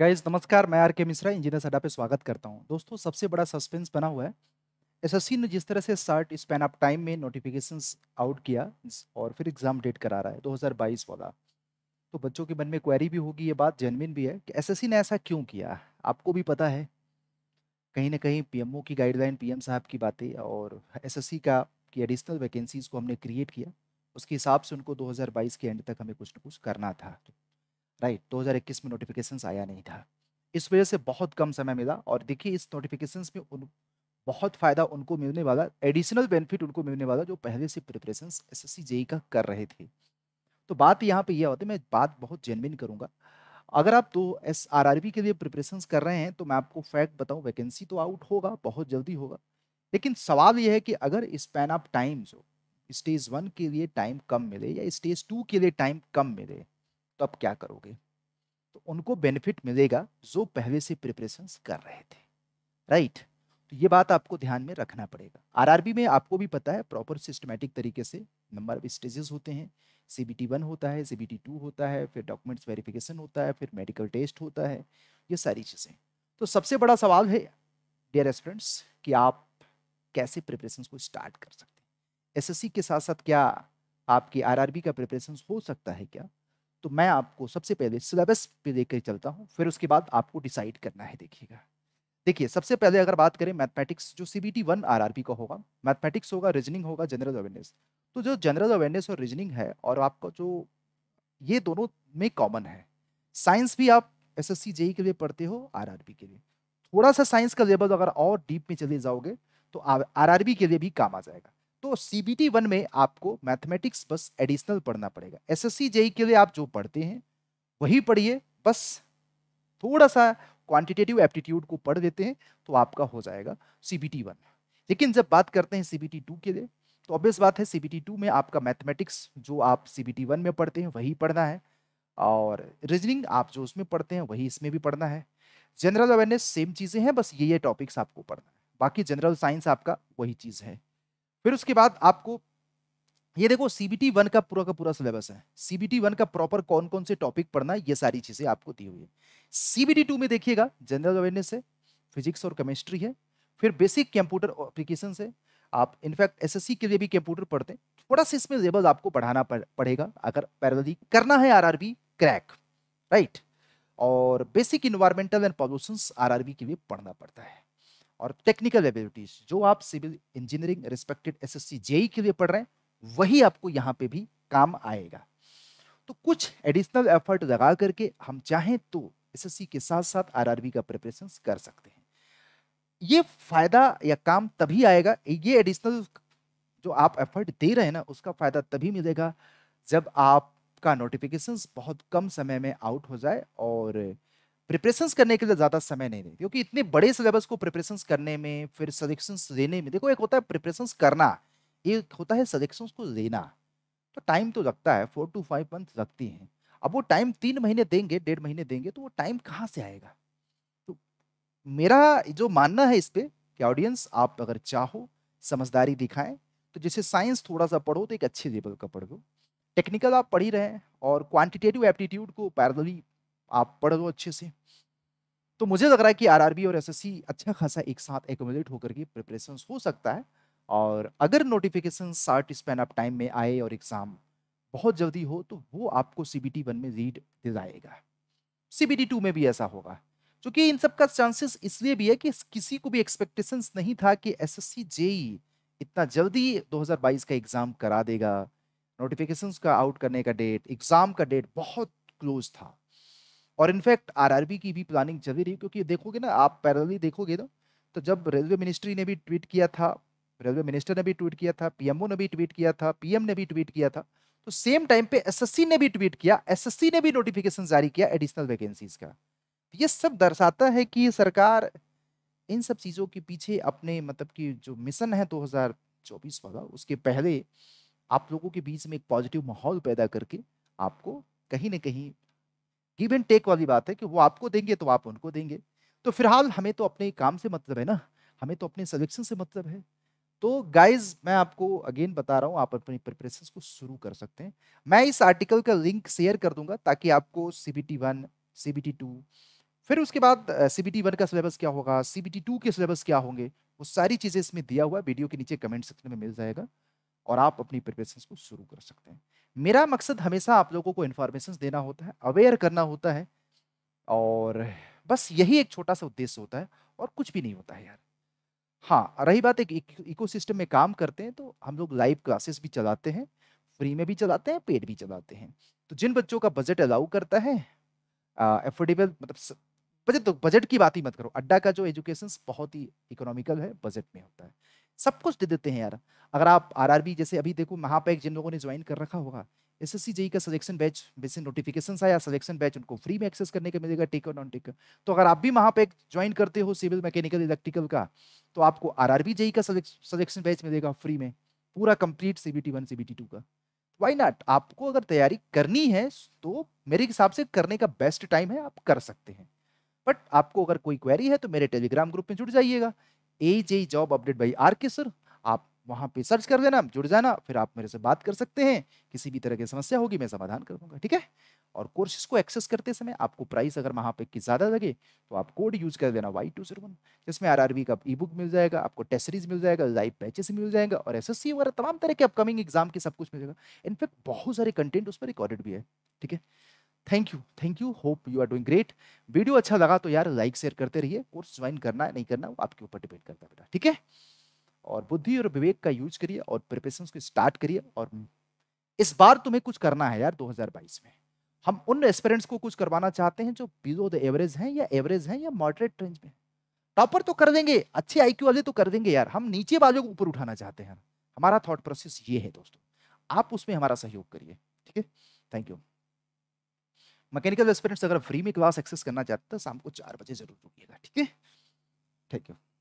guys नमस्कार मैं are के मिश्रा इंजीनियर सडा पे स्वागत करता हूँ दोस्तों सबसे बड़ा सस्पेंस बना हुआ है एसएससी ने जिस तरह से शर्ट स्पैन ऑफ टाइम में नोटिफिकेशन आउट किया और फिर एग्जाम डेट करा रहा है 2022 वाला तो बच्चों के मन में क्वेरी भी होगी ये बात जेनविन भी है कि एस ने ऐसा क्यों किया आपको भी पता है कहीं ना कहीं पी की गाइडलाइन पी साहब की बातें और एस का की एडिशनल वैकेंसीज को हमने क्रिएट किया उसके हिसाब से उनको दो के एंड तक हमें कुछ ना कुछ करना था राइट 2021 में नोटिफिकेशन आया नहीं था इस वजह से बहुत कम समय मिला और देखिए इस नोटिफिकेशन में उन बहुत फ़ायदा उनको मिलने वाला एडिशनल बेनिफिट उनको मिलने वाला जो पहले से प्रिपरेशन एस एस का कर रहे थे तो बात यहाँ पे यह होती है मैं बात बहुत जेनविन करूँगा अगर आप तो एस आर आर बी के लिए प्रिपरेशन कर रहे हैं तो मैं आपको फैक्ट बताऊँ वैकेंसी तो आउट होगा बहुत जल्दी होगा लेकिन सवाल यह है कि अगर स्पैन ऑफ टाइम जो स्टेज वन के लिए टाइम कम मिले या स्टेज टू के लिए टाइम कम मिले तो आप क्या करोगे तो उनको बेनिफिट मिलेगा जो पहले से प्रिपरेशन कर रहे थे राइट तो ये बात आपको ध्यान में रखना पड़ेगा आरआरबी में आपको भी पता है प्रॉपर सिस्टमेटिक तरीके से नंबर ऑफ स्टेजेस होते हैं सी बी टी वन होता है सी बी टी टू होता है फिर डॉक्यूमेंट्स वेरिफिकेशन होता है फिर मेडिकल टेस्ट होता है ये सारी चीज़ें तो सबसे बड़ा सवाल है डियर स्टूडेंट्स कि आप कैसे प्रिपरेशन को स्टार्ट कर सकते हैं एसएससी के साथ साथ क्या आपकी आरआरबी का प्रिपरेशन हो सकता है क्या तो मैं आपको सबसे पहले सिलेबस पे देख चलता हूँ फिर उसके बाद आपको डिसाइड करना है देखिएगा देखिए सबसे पहले अगर बात करें मैथमेटिक्स जो C B T one R R B का होगा मैथमेटिक्स होगा रीजनिंग होगा जनरल अवेयरनेस तो जो जनरल अवेयरनेस और रीजनिंग है और आपका जो ये दोनों में कॉमन है साइंस भी आप एस एस सी जेई के लिए पढ़ते हो आर आर के लिए थोड़ा सा साइंस का लेवल अगर और डीप में चले जाओगे तो आर आर बी के लिए भी काम आ जाएगा तो सीबीटी वन में आपको मैथमेटिक्स बस एडिशनल पढ़ना पड़ेगा एसएससी जेई e के लिए आप जो पढ़ते हैं वही पढ़िए बस थोड़ा सा क्वांटिटेटिव एप्टीट्यूड को पढ़ देते हैं तो आपका हो जाएगा सीबीटी वन लेकिन जब बात करते हैं सीबीटी टू के लिए तो ऑब्वियस बात है सीबीटी टू में आपका मैथमेटिक्स जो आप सीबीटी वन में पढ़ते हैं वही पढ़ना है और रीजनिंग आप जो उसमें पढ़ते हैं वही इसमें भी पढ़ना है जनरल अवेयरनेस सेम चीज़ें हैं बस ये ये टॉपिक्स आपको पढ़ना है बाकी जनरल साइंस आपका वही चीज़ है फिर उसके बाद आपको ये देखो सीबीटी वन का पूरा का पूरा सिलेबस है सीबीटी वन का प्रॉपर कौन कौन से टॉपिक पढ़ना ये सारी चीजें आपको दी हुई है सीबीटी टू में देखिएगा जनरल अवेयरनेस है फिजिक्स और केमिस्ट्री है फिर बेसिक कंप्यूटर एप्लीकेशन है आप इनफैक्ट एसएससी के लिए भी कंप्यूटर पढ़ते हैं थोड़ा सा इसमें लेवल आपको बढ़ाना पड़ेगा अगर पैरलली करना है आरआरबी क्रैक राइट और basic environmental and pollution RRB के लिए पढ़ना पड़ता है और टेक्निकल एबिलिटीज जो आप civil engineering respected SSC JE के लिए पढ़ रहे हैं वही आपको यहाँ पे भी काम आएगा तो कुछ एडिशनल एफर्ट लगा करके हम चाहें तो एसएससी के साथ साथ आरआरबी का प्रिपरेशन कर सकते हैं ये फायदा या काम तभी आएगा ये एडिशनल जो आप एफर्ट दे रहे हैं ना उसका फायदा तभी मिलेगा जब आपका नोटिफिकेशन बहुत कम समय में आउट हो जाए और प्रिपरेशन करने के लिए ज़्यादा समय नहीं देते क्योंकि इतने बड़े सिलेबस को प्रिपरेशन करने में फिर सजेक्शन देने में देखो एक होता है प्रिपरेशन करना एक होता है सजेक्शन को लेना तो टाइम तो लगता है फोर टू फाइव मंथ लगती हैं अब वो टाइम तीन महीने देंगे डेढ़ महीने देंगे तो वो टाइम कहाँ से आएगा तो मेरा जो मानना है इस पर कि ऑडियंस आप अगर चाहो समझदारी दिखाएं तो जैसे साइंस थोड़ा सा पढ़ो तो एक अच्छे लेवल का पढ़ दो टेक्निकल आप पढ़ ही रहे हैं और क्वांटिटेटिव एप्टीट्यूड को पैरदली आप पढ़ लो अच्छे से तो मुझे लग रहा है कि आरआरबी और एसएससी अच्छा खासा एक साथ एकोमोडेट होकर के प्रिपरेशन हो सकता है और अगर notification short span of time में आए और एग्ज़ाम बहुत जल्दी हो तो वो आपको सी बी वन में रीड जाएगा सी बी टी टू में भी ऐसा होगा क्योंकि इन सब का चांसेस इसलिए भी है कि किसी को भी एक्सपेक्टेशंस नहीं था कि एस एस सी जेई इतना जल्दी 2022 का एग्ज़ाम करा देगा नोटिफिकेशंस का आउट करने का डेट एग्ज़ाम का डेट बहुत क्लोज था और इनफैक्ट आरआरबी की भी प्लानिंग चल रही है क्योंकि देखोगे ना आप पैरली देखोगे ना तो, तो जब रेलवे मिनिस्ट्री ने भी ट्वीट किया था रेलवे मिनिस्टर ने भी ट्वीट किया था पीएमओ ने भी ट्वीट किया था पीएम ने भी ट्वीट किया था तो सेम टाइम पे एसएससी ने भी ट्वीट किया एसएससी ने भी नोटिफिकेशन जारी किया एडिशनल वैकेंसीज का तो ये सब दर्शाता है कि सरकार इन सब चीज़ों के पीछे अपने मतलब कि जो मिशन है 2024 वाला उसके पहले आप लोगों के बीच में एक पॉजिटिव माहौल पैदा करके आपको कहीं ना कहीं गिव एंड टेक वाली बात है कि वो आपको देंगे तो आप उनको देंगे तो फिलहाल हमें तो अपने काम से मतलब है ना हमें तो अपने सिलेक्शन से मतलब है तो गाइज मैं आपको अगेन बता रहा हूँ आप अपनी प्रिपरेशन को शुरू कर सकते हैं मैं इस आर्टिकल का लिंक शेयर कर दूंगा ताकि आपको C B T one C B T two फिर उसके बाद सी बी टी वन का सिलेबस क्या होगा सी बी टी टू के सिलेबस क्या होंगे वो सारी चीज़ें इसमें दिया हुआ है वीडियो के नीचे कमेंट सेक्शन में मिल जाएगा और आप अपनी प्रिपरेशन को शुरू कर सकते हैं मेरा मकसद हमेशा आप लोगों को इन्फॉर्मेशन देना होता है अवेयर करना होता है और बस यही एक छोटा सा उद्देश्य होता है और कुछ भी नहीं होता है यार हाँ रही बात एक इकोसिस्टम में काम करते हैं तो हम लोग लाइव क्लासेस भी चलाते हैं फ्री में भी चलाते हैं पेड भी चलाते हैं तो जिन बच्चों का बजट अलाउ करता है एफोर्डेबल मतलब बजट तो बजट की बात ही मत करो अड्डा का जो एजुकेशन बहुत ही इकोनॉमिकल है बजट में होता है सब कुछ दे देते हैं यार अगर आप आरआरबी जैसे अभी देखो महापैक जिन लोगों ने ज्वाइन कर रखा होगा एस एस e का सिलेक्शन बैच वैसे नोटिफिकेशन आया सिलेक्शन बैच उनको फ्री में एक्सेस करने का मिलेगा टेक और नॉन टेक तो अगर आप भी महापैक ज्वाइन करते हो सिविल मैकेनिकल इलेक्ट्रिकल का तो आपको आर आरआरबी जेई का सिलेक्शन बैच मिलेगा फ्री में पूरा complete CBT one CBT two का वाई नॉट आपको अगर तैयारी करनी है तो मेरे हिसाब से करने का बेस्ट टाइम है आप कर सकते हैं बट आपको अगर कोई क्वेरी है तो मेरे टेलीग्राम ग्रुप में जुड़ जाइएगा A J job update by R K sir आप वहाँ पे सर्च कर देना जुड़ जाना फिर आप मेरे से बात कर सकते हैं किसी भी तरह की समस्या होगी मैं समाधान कर दूंगा ठीक है और कोर्सेज को एक्सेस करते समय आपको प्राइस अगर वहाँ पे ज़्यादा लगे तो आप कोड यूज कर देना वाई टू जीरो वन जिसमें आरआरबी का ई बुक मिल जाएगा आपको टेस्ट सीरीज मिल जाएगा लाइव बैचेस मिल जाएगा और एसएससी वगैरह तमाम तरह के अपकमिंग एग्जाम के सब कुछ मिलेगा इनफैक्ट बहुत सारे कंटेंट उस पर रिकॉर्डेड भी है ठीक है thank you thank you hope you are doing great video अच्छा लगा तो यार लाइक शेयर करते रहिए कोर्स ज्वाइन करना है नहीं करना वो आपके ऊपर डिपेंड करता है बेटा ठीक है और बुद्धि और विवेक का यूज करिए और प्रिपरेशन को स्टार्ट करिए और इस बार तुम्हें कुछ करना है यार 2022 में हम उन एस्पेरेंट्स को कुछ करवाना चाहते हैं जो बिलो द एवरेज हैं या एवरेज हैं या मॉडरेट रेंज में टॉपर तो कर देंगे अच्छे आईक्यू वाले तो कर देंगे यार हम नीचे वालों को ऊपर उठाना चाहते हैं हमारा थॉट प्रोसेस ये है दोस्तों आप उसमें हमारा सहयोग करिए ठीक है थैंक यू मैकेनिकल रेस्पिरेंट्स अगर फ्री में क्लास एक्सेस करना चाहते हैं तो शाम को चार बजे जरूर रुकिएगा ठीक है थैंक यू